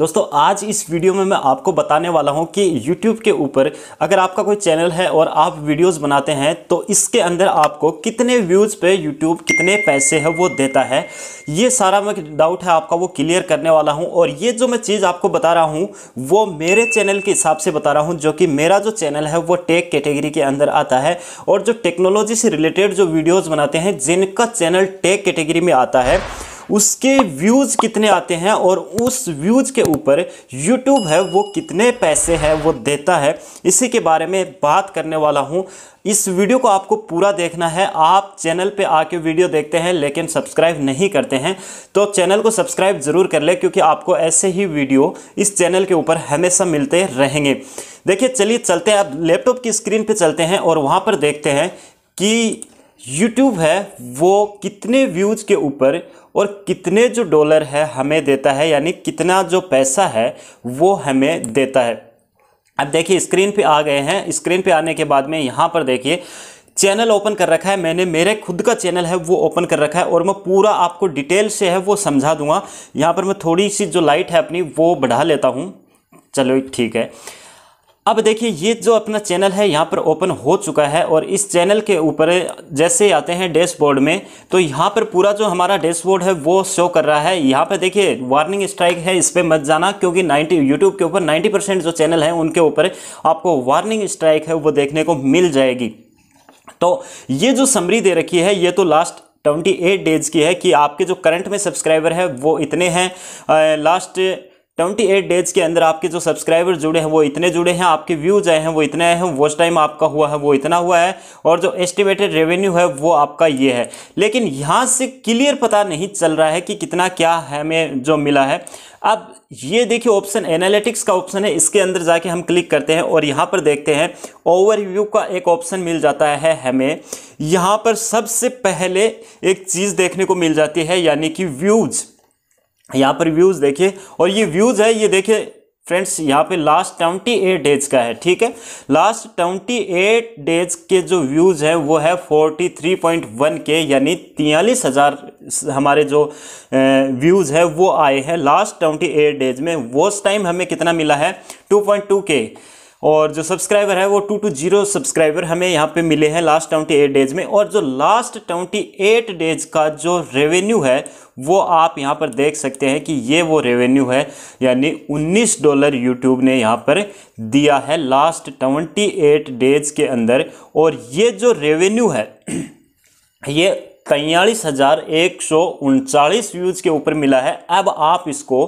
दोस्तों आज इस वीडियो में मैं आपको बताने वाला हूं कि YouTube के ऊपर अगर आपका कोई चैनल है और आप वीडियोस बनाते हैं तो इसके अंदर आपको कितने व्यूज़ पे YouTube कितने पैसे है वो देता है ये सारा मैं डाउट है आपका वो क्लियर करने वाला हूं और ये जो मैं चीज़ आपको बता रहा हूँ वो मेरे चैनल के हिसाब से बता रहा हूँ जो कि मेरा जो चैनल है वो टेक कैटेगरी के अंदर आता है और जो टेक्नोलॉजी से रिलेटेड जो वीडियोज़ बनाते हैं जिनका चैनल टेक कैटेगरी में आता है उसके व्यूज़ कितने आते हैं और उस व्यूज़ के ऊपर यूट्यूब है वो कितने पैसे है वो देता है इसी के बारे में बात करने वाला हूँ इस वीडियो को आपको पूरा देखना है आप चैनल पे आके वीडियो देखते हैं लेकिन सब्सक्राइब नहीं करते हैं तो चैनल को सब्सक्राइब ज़रूर कर ले क्योंकि आपको ऐसे ही वीडियो इस चैनल के ऊपर हमेशा मिलते रहेंगे देखिए चलिए चलते हैं आप लैपटॉप की स्क्रीन पे चलते हैं और वहाँ पर देखते हैं कि यूट्यूब है वो कितने व्यूज़ के ऊपर और कितने जो डॉलर है हमें देता है यानी कितना जो पैसा है वो हमें देता है अब देखिए स्क्रीन पे आ गए हैं स्क्रीन पे आने के बाद में यहाँ पर देखिए चैनल ओपन कर रखा है मैंने मेरे खुद का चैनल है वो ओपन कर रखा है और मैं पूरा आपको डिटेल से है वो समझा दूंगा यहाँ पर मैं थोड़ी सी जो लाइट है अपनी वो बढ़ा लेता हूँ चलो ठीक है अब देखिए ये जो अपना चैनल है यहाँ पर ओपन हो चुका है और इस चैनल के ऊपर जैसे आते हैं डैशबोर्ड में तो यहाँ पर पूरा जो हमारा डैशबोर्ड है वो शो कर रहा है यहाँ पर देखिए वार्निंग स्ट्राइक है इस पर मत जाना क्योंकि 90 यूट्यूब के ऊपर 90 परसेंट जो चैनल है उनके ऊपर आपको वार्निंग स्ट्राइक है वो देखने को मिल जाएगी तो ये जो समरी दे रखी है ये तो लास्ट ट्वेंटी एट डेज की है कि आपके जो करंट में सब्सक्राइबर है वो इतने हैं लास्ट ट्वेंटी एट डेज के अंदर आपके जो सब्सक्राइबर जुड़े हैं वो इतने जुड़े हैं आपके व्यूज आए हैं वो इतने आए हैं वॉच टाइम आपका हुआ है वो इतना हुआ है और जो एस्टिमेटेड रेवेन्यू है वो आपका ये है लेकिन यहाँ से क्लियर पता नहीं चल रहा है कि कितना क्या हमें जो मिला है अब ये देखिए ऑप्शन एनालिटिक्स का ऑप्शन है इसके अंदर जाके हम क्लिक करते हैं और यहाँ पर देखते हैं ओवरव्यू का एक ऑप्शन मिल जाता है हमें यहाँ पर सबसे पहले एक चीज़ देखने को मिल जाती है यानी कि व्यूज़ यहाँ पर व्यूज़ देखिए और ये व्यूज़ है ये देखिए फ्रेंड्स यहाँ पे लास्ट ट्वेंटी एट डेज का है ठीक है लास्ट ट्वेंटी एट डेज के जो व्यूज़ है वो है फोर्टी थ्री पॉइंट वन के यानी तियालीस हज़ार हमारे जो व्यूज़ है वो आए हैं लास्ट ट्वेंटी एट डेज में वो टाइम हमें कितना मिला है टू पॉइंट टू के और जो सब्सक्राइबर है वो टू टू जीरो सब्सक्राइबर हमें यहाँ पे मिले हैं लास्ट ट्वेंटी एट डेज में और जो लास्ट ट्वेंटी एट डेज का जो रेवेन्यू है वो आप यहाँ पर देख सकते हैं कि ये वो रेवेन्यू है यानी उन्नीस डॉलर यूट्यूब ने यहाँ पर दिया है लास्ट ट्वेंटी एट डेज के अंदर और ये जो रेवेन्यू है ये तैयलीस हज़ार एक सौ उनचालीस व्यूज़ के ऊपर मिला है अब आप इसको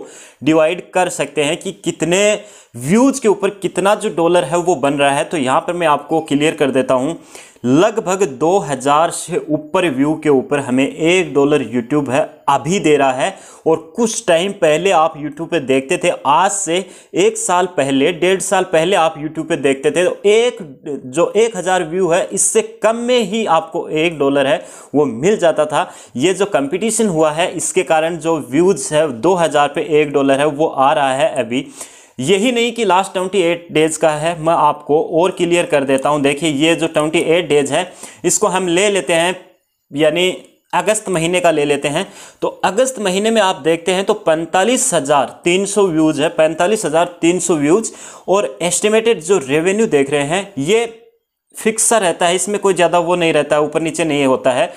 डिवाइड कर सकते हैं कि कितने व्यूज़ के ऊपर कितना जो डॉलर है वो बन रहा है तो यहाँ पर मैं आपको क्लियर कर देता हूँ लगभग 2000 से ऊपर व्यू के ऊपर हमें एक डॉलर यूट्यूब है अभी दे रहा है और कुछ टाइम पहले आप यूट्यूब पे देखते थे आज से एक साल पहले डेढ़ साल पहले आप यूट्यूब पे देखते थे तो एक जो एक हज़ार व्यू है इससे कम में ही आपको एक डॉलर है वो मिल जाता था ये जो कंपटीशन हुआ है इसके कारण जो व्यूज़ है दो हज़ार पे एक डॉलर है वो आ रहा है अभी यही नहीं कि लास्ट ट्वेंटी एट डेज का है मैं आपको और क्लियर कर देता हूं देखिए ये जो ट्वेंटी एट डेज है इसको हम ले लेते हैं यानी अगस्त महीने का ले लेते हैं तो अगस्त महीने में आप देखते हैं तो पैंतालीस हज़ार तीन सौ व्यूज़ है पैंतालीस हज़ार तीन सौ व्यूज़ और एस्टिमेटेड जो रेवेन्यू देख रहे हैं ये फिक्सा रहता है इसमें कोई ज़्यादा वो नहीं रहता है ऊपर नीचे नहीं होता है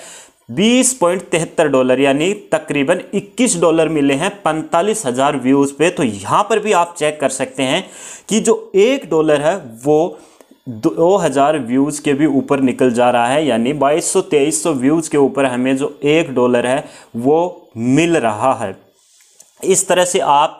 बीस पॉइंट तिहत्तर डॉलर यानी तकरीबन इक्कीस डॉलर मिले हैं पैंतालीस हज़ार व्यूज़ पे तो यहाँ पर भी आप चेक कर सकते हैं कि जो एक डॉलर है वो दो हज़ार व्यूज़ के भी ऊपर निकल जा रहा है यानी बाईस सौ तेईस सौ व्यूज़ के ऊपर हमें जो एक डॉलर है वो मिल रहा है इस तरह से आप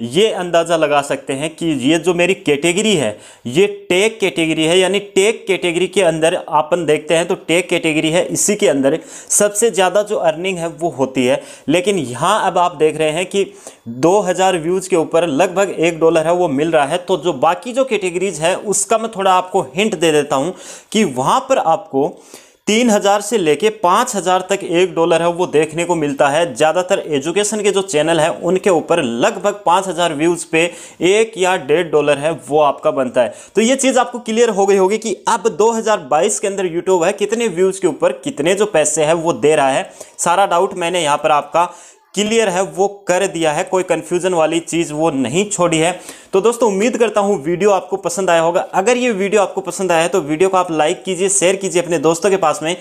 ये अंदाज़ा लगा सकते हैं कि ये जो मेरी कैटेगरी है ये टेक कैटेगरी है यानी टेक कैटेगरी के अंदर आपन देखते हैं तो टेक कैटेगरी है इसी के अंदर सबसे ज़्यादा जो अर्निंग है वो होती है लेकिन यहाँ अब आप देख रहे हैं कि 2000 व्यूज़ के ऊपर लगभग एक डॉलर है वो मिल रहा है तो जो बाकी जो कैटेगरीज है उसका मैं थोड़ा आपको हिंट दे देता हूँ कि वहाँ पर आपको तीन हज़ार से लेके पाँच हज़ार तक एक डॉलर है वो देखने को मिलता है ज़्यादातर एजुकेशन के जो चैनल है उनके ऊपर लगभग पाँच हज़ार व्यूज़ पे एक या डेढ़ डॉलर है वो आपका बनता है तो ये चीज़ आपको क्लियर हो गई होगी कि अब 2022 के अंदर यूट्यूब है कितने व्यूज़ के ऊपर कितने जो पैसे है वो दे रहा है सारा डाउट मैंने यहाँ पर आपका क्लियर है वो कर दिया है कोई कन्फ्यूज़न वाली चीज़ वो नहीं छोड़ी है तो दोस्तों उम्मीद करता हूँ वीडियो आपको पसंद आया होगा अगर ये वीडियो आपको पसंद आया है तो वीडियो को आप लाइक कीजिए शेयर कीजिए अपने दोस्तों के पास में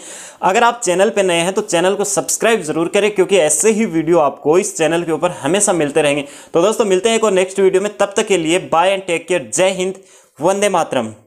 अगर आप चैनल पर नए हैं तो चैनल को सब्सक्राइब जरूर करें क्योंकि ऐसे ही वीडियो आपको इस चैनल के ऊपर हमेशा मिलते रहेंगे तो दोस्तों मिलते हैं एक और नेक्स्ट वीडियो में तब तक के लिए बाय एंड टेक केयर जय हिंद वंदे मातरम